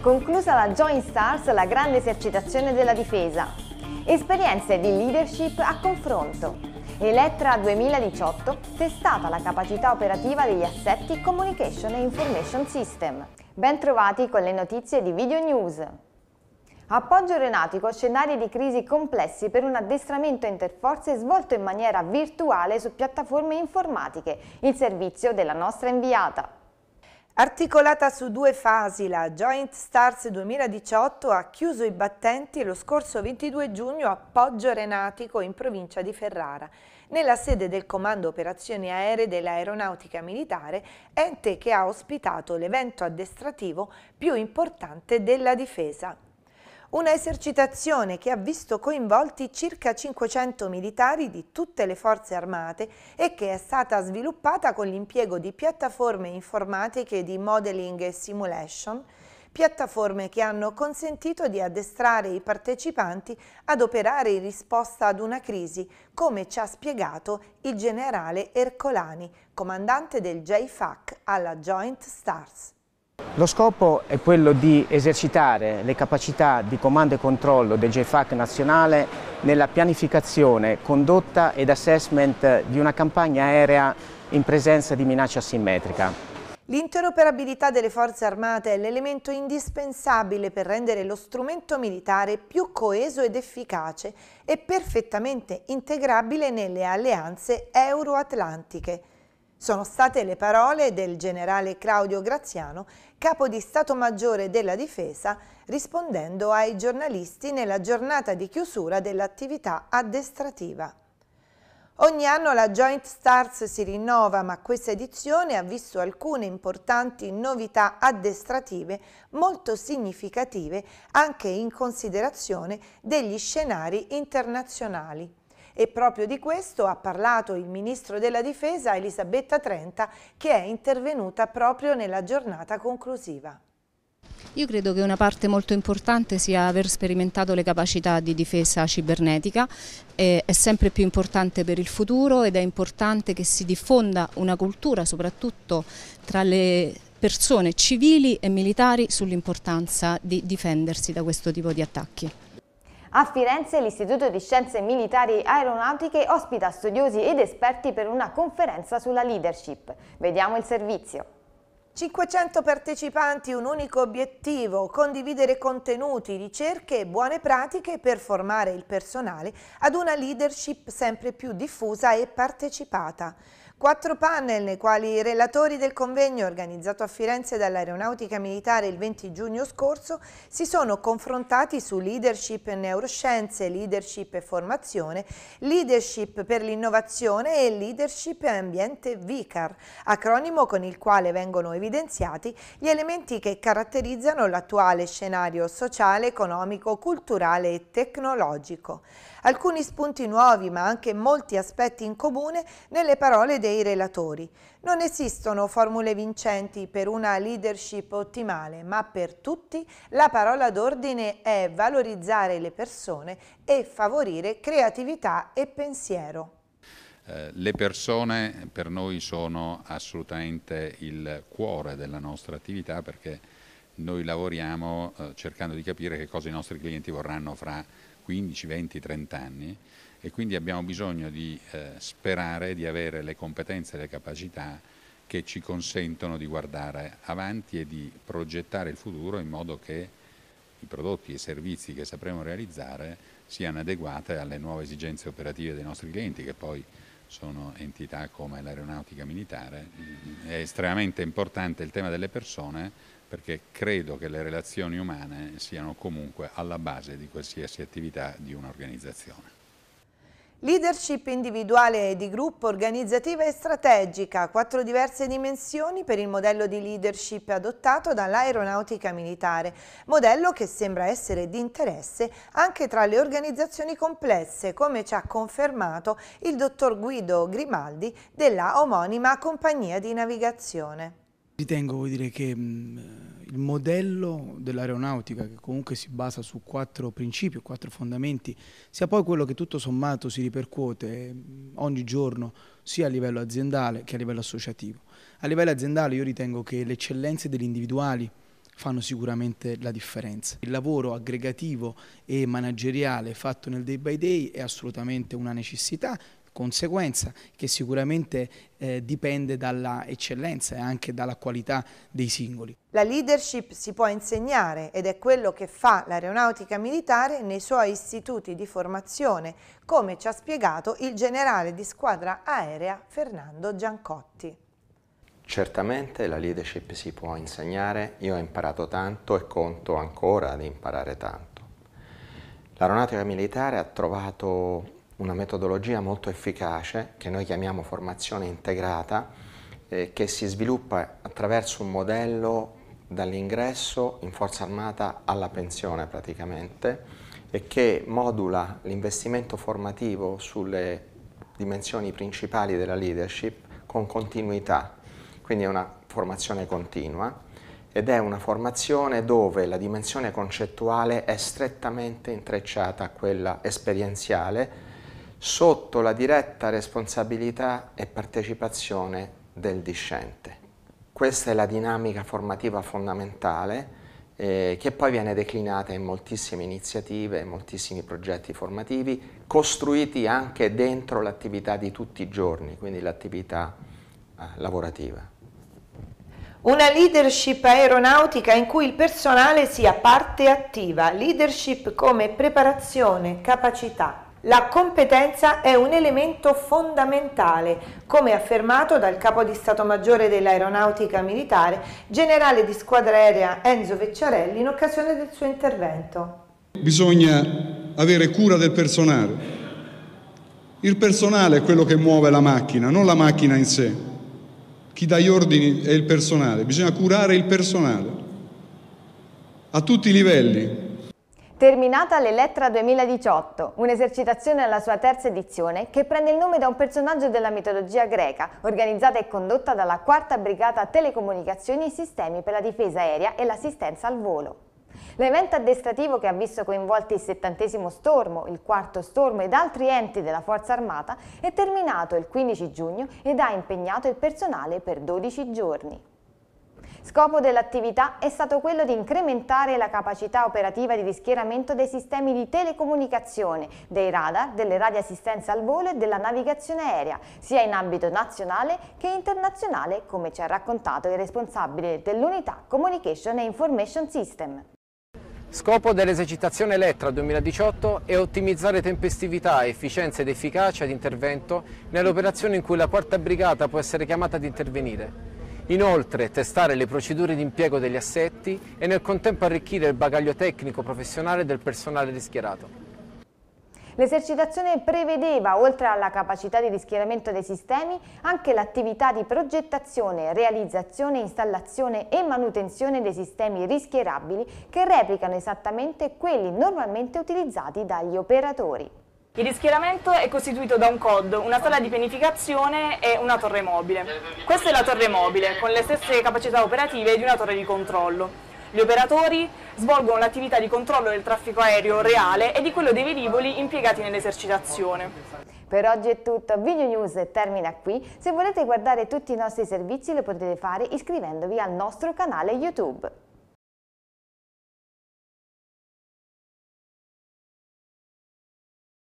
Conclusa la Joint Stars la grande esercitazione della difesa. Esperienze di leadership a confronto. Elettra 2018 testata la capacità operativa degli assetti Communication e Information System. Ben trovati con le notizie di Video News. Appoggio Renatico, scenari di crisi complessi per un addestramento interforze svolto in maniera virtuale su piattaforme informatiche, il servizio della nostra inviata. Articolata su due fasi, la Joint Stars 2018 ha chiuso i battenti lo scorso 22 giugno a Poggio Renatico in provincia di Ferrara, nella sede del Comando Operazioni Aeree dell'Aeronautica Militare, ente che ha ospitato l'evento addestrativo più importante della difesa. Una esercitazione che ha visto coinvolti circa 500 militari di tutte le forze armate e che è stata sviluppata con l'impiego di piattaforme informatiche di modeling e simulation, piattaforme che hanno consentito di addestrare i partecipanti ad operare in risposta ad una crisi, come ci ha spiegato il generale Ercolani, comandante del JFAC alla Joint Stars. Lo scopo è quello di esercitare le capacità di comando e controllo del JFAC nazionale nella pianificazione, condotta ed assessment di una campagna aerea in presenza di minaccia asimmetrica. L'interoperabilità delle forze armate è l'elemento indispensabile per rendere lo strumento militare più coeso ed efficace e perfettamente integrabile nelle alleanze euro-atlantiche. Sono state le parole del generale Claudio Graziano, capo di Stato Maggiore della Difesa, rispondendo ai giornalisti nella giornata di chiusura dell'attività addestrativa. Ogni anno la Joint Stars si rinnova, ma questa edizione ha visto alcune importanti novità addestrative molto significative anche in considerazione degli scenari internazionali e proprio di questo ha parlato il Ministro della Difesa Elisabetta Trenta che è intervenuta proprio nella giornata conclusiva. Io credo che una parte molto importante sia aver sperimentato le capacità di difesa cibernetica, eh, è sempre più importante per il futuro ed è importante che si diffonda una cultura soprattutto tra le persone civili e militari sull'importanza di difendersi da questo tipo di attacchi. A Firenze l'Istituto di Scienze Militari e Aeronautiche ospita studiosi ed esperti per una conferenza sulla leadership. Vediamo il servizio. 500 partecipanti, un unico obiettivo, condividere contenuti, ricerche e buone pratiche per formare il personale ad una leadership sempre più diffusa e partecipata. Quattro panel nei quali i relatori del convegno organizzato a Firenze dall'Aeronautica Militare il 20 giugno scorso si sono confrontati su leadership e neuroscienze, leadership e formazione, leadership per l'innovazione e leadership e ambiente VICAR, acronimo con il quale vengono evidenziati gli elementi che caratterizzano l'attuale scenario sociale, economico, culturale e tecnologico. Alcuni spunti nuovi ma anche molti aspetti in comune nelle parole dei dei relatori. Non esistono formule vincenti per una leadership ottimale, ma per tutti la parola d'ordine è valorizzare le persone e favorire creatività e pensiero. Eh, le persone per noi sono assolutamente il cuore della nostra attività perché noi lavoriamo eh, cercando di capire che cosa i nostri clienti vorranno fra 15, 20, 30 anni e quindi abbiamo bisogno di eh, sperare di avere le competenze e le capacità che ci consentono di guardare avanti e di progettare il futuro in modo che i prodotti e i servizi che sapremo realizzare siano adeguati alle nuove esigenze operative dei nostri clienti che poi sono entità come l'aeronautica militare. È estremamente importante il tema delle persone perché credo che le relazioni umane siano comunque alla base di qualsiasi attività di un'organizzazione. Leadership individuale e di gruppo, organizzativa e strategica, quattro diverse dimensioni per il modello di leadership adottato dall'aeronautica militare, modello che sembra essere di interesse anche tra le organizzazioni complesse, come ci ha confermato il dottor Guido Grimaldi della omonima compagnia di navigazione. Ritengo vuol dire che mm, il modello dell'aeronautica, che comunque si basa su quattro principi, quattro fondamenti, sia poi quello che tutto sommato si ripercuote mm, ogni giorno, sia a livello aziendale che a livello associativo. A livello aziendale io ritengo che le eccellenze degli individuali fanno sicuramente la differenza. Il lavoro aggregativo e manageriale fatto nel day by day è assolutamente una necessità conseguenza che sicuramente eh, dipende dalla eccellenza e anche dalla qualità dei singoli. La leadership si può insegnare ed è quello che fa l'aeronautica militare nei suoi istituti di formazione, come ci ha spiegato il generale di squadra aerea Fernando Giancotti. Certamente la leadership si può insegnare, io ho imparato tanto e conto ancora di imparare tanto. L'aeronautica militare ha trovato una metodologia molto efficace che noi chiamiamo formazione integrata, eh, che si sviluppa attraverso un modello dall'ingresso in forza armata alla pensione praticamente e che modula l'investimento formativo sulle dimensioni principali della leadership con continuità, quindi è una formazione continua ed è una formazione dove la dimensione concettuale è strettamente intrecciata a quella esperienziale sotto la diretta responsabilità e partecipazione del discente. Questa è la dinamica formativa fondamentale eh, che poi viene declinata in moltissime iniziative, in moltissimi progetti formativi, costruiti anche dentro l'attività di tutti i giorni, quindi l'attività eh, lavorativa. Una leadership aeronautica in cui il personale sia parte attiva, leadership come preparazione, capacità, la competenza è un elemento fondamentale, come affermato dal capo di Stato Maggiore dell'Aeronautica Militare, generale di squadra aerea Enzo Vecciarelli, in occasione del suo intervento. Bisogna avere cura del personale. Il personale è quello che muove la macchina, non la macchina in sé. Chi dà gli ordini è il personale, bisogna curare il personale a tutti i livelli, Terminata l'Elettra 2018, un'esercitazione alla sua terza edizione che prende il nome da un personaggio della mitologia greca, organizzata e condotta dalla 4 Brigata Telecomunicazioni e Sistemi per la difesa aerea e l'assistenza al volo. L'evento addestrativo che ha visto coinvolti il settantesimo stormo, il quarto stormo ed altri enti della Forza Armata è terminato il 15 giugno ed ha impegnato il personale per 12 giorni. Scopo dell'attività è stato quello di incrementare la capacità operativa di rischieramento dei sistemi di telecomunicazione, dei radar, delle radioassistenze al volo e della navigazione aerea, sia in ambito nazionale che internazionale, come ci ha raccontato il responsabile dell'unità Communication e Information System. Scopo dell'esercitazione Elettra 2018 è ottimizzare tempestività, efficienza ed efficacia di intervento nelle operazioni in cui la quarta brigata può essere chiamata ad intervenire, Inoltre testare le procedure di impiego degli assetti e nel contempo arricchire il bagaglio tecnico professionale del personale rischierato. L'esercitazione prevedeva, oltre alla capacità di rischieramento dei sistemi, anche l'attività di progettazione, realizzazione, installazione e manutenzione dei sistemi rischierabili che replicano esattamente quelli normalmente utilizzati dagli operatori. Il rischieramento è costituito da un COD, una sala di pianificazione e una torre mobile. Questa è la torre mobile, con le stesse capacità operative di una torre di controllo. Gli operatori svolgono l'attività di controllo del traffico aereo reale e di quello dei velivoli impiegati nell'esercitazione. Per oggi è tutto, Video News termina qui. Se volete guardare tutti i nostri servizi lo potete fare iscrivendovi al nostro canale YouTube.